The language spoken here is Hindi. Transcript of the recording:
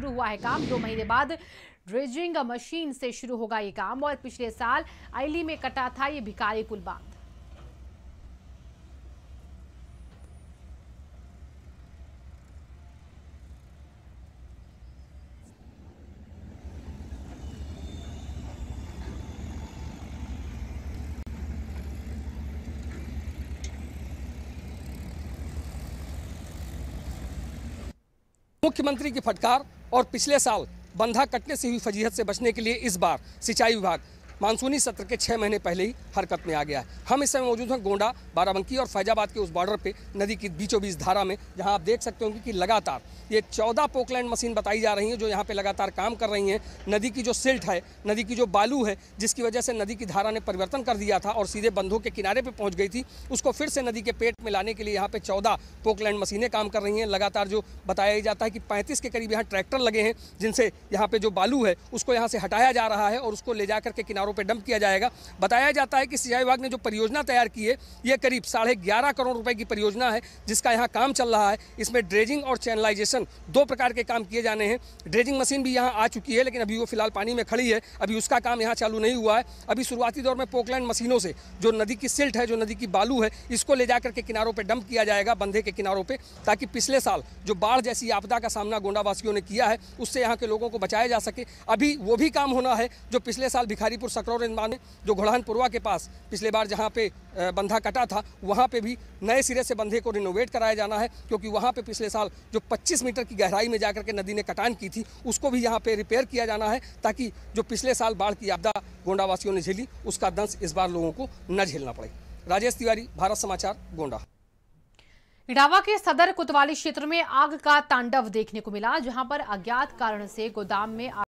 शुरू हुआ है काम दो महीने बाद ड्रेजिंग मशीन से शुरू होगा ये काम और पिछले साल आईली में कटा था ये भिकारी पुल बांध मुख्यमंत्री की फटकार और पिछले साल बंधा कटने से हुई फजीहत से बचने के लिए इस बार सिंचाई विभाग मानसूनी सत्र के छः महीने पहले ही हरकत में आ गया है हम इस समय मौजूद हैं गोंडा बाराबंकी और फैजाबाद के उस बॉर्डर पे नदी की बीचों बीच धारा में जहां आप देख सकते होंगे कि लगातार ये चौदह पोकलैंड मशीन बताई जा रही हैं जो यहाँ पे लगातार काम कर रही हैं नदी की जो सिल्ट है नदी की जो बालू है जिसकी वजह से नदी की धारा ने परिवर्तन कर दिया था और सीधे बंधों के किनारे पर पहुँच गई थी उसको फिर से नदी के पेट में लाने के लिए यहाँ पर चौदह पोकलैंड मशीनें काम कर रही हैं लगातार जो बताया जाता है कि पैंतीस के करीब यहाँ ट्रैक्टर लगे हैं जिनसे यहाँ पर जो बालू है उसको यहाँ से हटाया जा रहा है और उसको ले जा के किनारों तारों पर डंप किया जाएगा बताया जाता है कि सिंचाई विभाग ने जो परियोजना तैयार की है ये करीब साढ़े ग्यारह करोड़ रुपए की परियोजना है जिसका यहाँ काम चल रहा है इसमें ड्रेजिंग और चैनलाइजेशन दो प्रकार के काम किए जाने हैं ड्रेजिंग मशीन भी यहाँ आ चुकी है लेकिन अभी वो फिलहाल पानी में खड़ी है अभी उसका काम यहाँ चालू नहीं हुआ है अभी शुरुआती दौर में पोकलैंड मशीनों से जो नदी की सिल्ट है जो नदी की बालू है इसको ले जाकर के किनारों पर डंप किया जाएगा बंधे के किनारों पर ताकि पिछले साल जो बाढ़ जैसी आपदा का सामना गोंडावासियों ने किया है उससे यहाँ के लोगों को बचाया जा सके अभी वो भी काम होना है जो पिछले साल भिखारीपुर सकरौर इंदमान जो घोड़ानपुरवा के पास पिछले बार जहाँ पे बंधा कटा था वहाँ पे भी नए सिरे से बंधे को रिनोवेट कराया जाना है क्योंकि वहाँ पे पिछले साल जो 25 मीटर की गहराई में जाकर के नदी ने कटान की थी उसको भी यहाँ पे रिपेयर किया जाना है ताकि जो पिछले साल बाढ़ की आपदा गोंडावासियों ने झेली उसका दंश इस बार लोगों को न झेलना पड़े राजेश तिवारी भारत समाचार गोंडा इडावा के सदर कोतवाली क्षेत्र में आग का तांडव देखने को मिला जहां पर अज्ञात कारण से गोदाम में